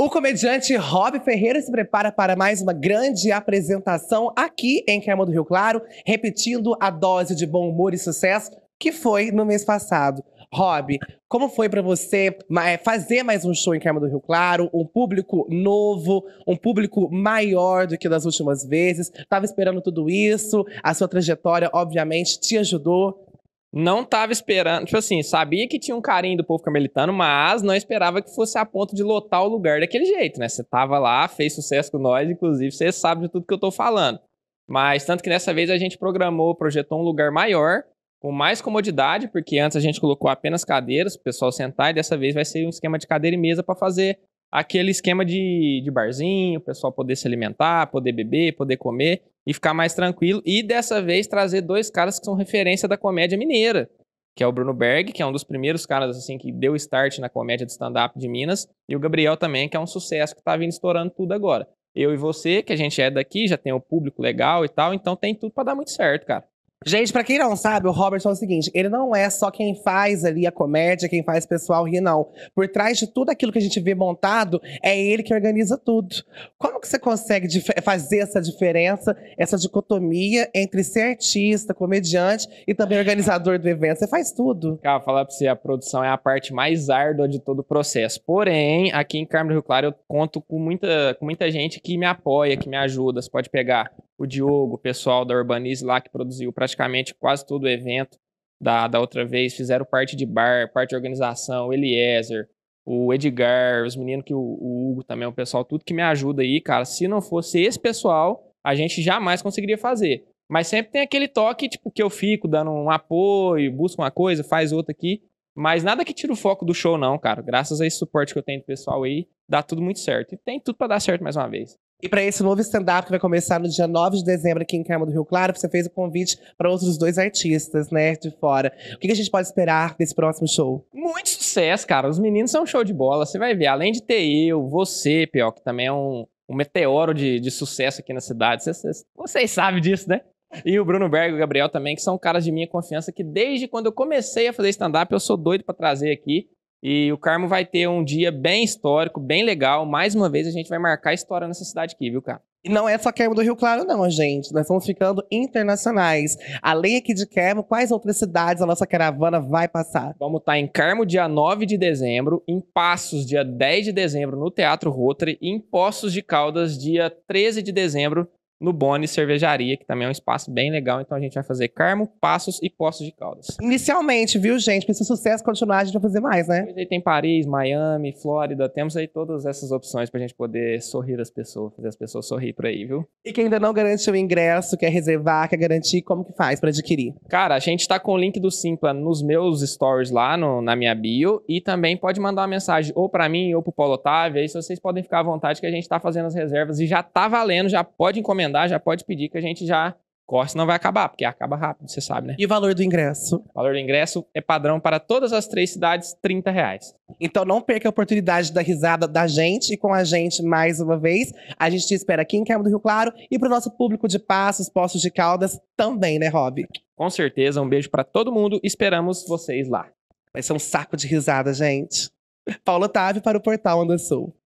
O comediante Rob Ferreira se prepara para mais uma grande apresentação aqui em Queima do Rio Claro, repetindo a dose de bom humor e sucesso que foi no mês passado. Rob, como foi para você é, fazer mais um show em Queima do Rio Claro, um público novo, um público maior do que das últimas vezes? Tava esperando tudo isso, a sua trajetória obviamente te ajudou não tava esperando, tipo assim, sabia que tinha um carinho do povo carmelitano, mas não esperava que fosse a ponto de lotar o lugar daquele jeito, né? Você tava lá, fez sucesso com nós, inclusive você sabe de tudo que eu tô falando. Mas tanto que dessa vez a gente programou, projetou um lugar maior, com mais comodidade, porque antes a gente colocou apenas cadeiras, o pessoal sentar, e dessa vez vai ser um esquema de cadeira e mesa para fazer aquele esquema de, de barzinho, o pessoal poder se alimentar, poder beber, poder comer e ficar mais tranquilo. E dessa vez trazer dois caras que são referência da comédia mineira, que é o Bruno Berg, que é um dos primeiros caras assim que deu start na comédia de stand-up de Minas, e o Gabriel também, que é um sucesso que está vindo estourando tudo agora. Eu e você, que a gente é daqui, já tem o um público legal e tal, então tem tudo para dar muito certo, cara. Gente, pra quem não sabe, o Robertson é o seguinte: ele não é só quem faz ali a comédia, quem faz o pessoal rir, não. Por trás de tudo aquilo que a gente vê montado, é ele que organiza tudo. Como que você consegue fazer essa diferença, essa dicotomia entre ser artista, comediante e também organizador do evento? Você faz tudo. Cara, falar pra você, a produção é a parte mais árdua de todo o processo. Porém, aqui em Carmo do Rio Claro, eu conto com muita, com muita gente que me apoia, que me ajuda. Você pode pegar o Diogo, o pessoal da Urbanize lá que produziu praticamente quase todo o evento da, da outra vez, fizeram parte de bar, parte de organização, o Eliezer, o Edgar, os meninos que o, o Hugo também, o pessoal, tudo que me ajuda aí, cara. Se não fosse esse pessoal, a gente jamais conseguiria fazer. Mas sempre tem aquele toque, tipo, que eu fico dando um apoio, busco uma coisa, faz outra aqui. Mas nada que tira o foco do show, não, cara. Graças a esse suporte que eu tenho do pessoal aí, dá tudo muito certo. E tem tudo para dar certo mais uma vez. E para esse novo stand-up que vai começar no dia 9 de dezembro aqui em Carmo do Rio Claro, você fez o convite para outros dois artistas, né, de fora. O que a gente pode esperar desse próximo show? Muito sucesso, cara. Os meninos são show de bola, você vai ver. Além de ter eu, você, Pior, que também é um, um meteoro de, de, sucesso aqui na cidade. Vocês, vocês sabem disso, né? E o Bruno Berg e o Gabriel também, que são caras de minha confiança, que desde quando eu comecei a fazer stand-up, eu sou doido para trazer aqui. E o Carmo vai ter um dia bem histórico, bem legal. Mais uma vez, a gente vai marcar a história nessa cidade aqui, viu, cara? E não é só Carmo do Rio Claro, não, gente. Nós estamos ficando internacionais. Além aqui de Carmo, quais outras cidades a nossa caravana vai passar? Vamos estar tá em Carmo, dia 9 de dezembro, em Passos, dia 10 de dezembro, no Teatro Rotary, e em Poços de Caldas, dia 13 de dezembro, no Boni Cervejaria, que também é um espaço bem legal. Então a gente vai fazer Carmo, Passos e Poços de Caldas. Inicialmente, viu, gente? Para esse sucesso continuar, a gente vai fazer mais, né? aí tem Paris, Miami, Flórida. Temos aí todas essas opções para a gente poder sorrir as pessoas, fazer as pessoas sorrir por aí, viu? E quem ainda não garantiu o ingresso, quer reservar, quer garantir, como que faz para adquirir? Cara, a gente está com o link do Simpla nos meus stories lá, no, na minha bio. E também pode mandar uma mensagem ou para mim ou para o Paulo Otávio. Aí vocês podem ficar à vontade que a gente está fazendo as reservas e já tá valendo, já pode encomendar encomendar, já pode pedir que a gente já corte, senão vai acabar, porque acaba rápido, você sabe, né? E o valor do ingresso? O valor do ingresso é padrão para todas as três cidades, 30 reais. Então não perca a oportunidade da risada da gente e com a gente mais uma vez. A gente te espera aqui em Campo do Rio Claro e para o nosso público de Passos, Poços de Caldas também, né, Rob? Com certeza, um beijo para todo mundo. Esperamos vocês lá. Vai ser um saco de risada, gente. Paulo Otávio para o Portal Onda Sul.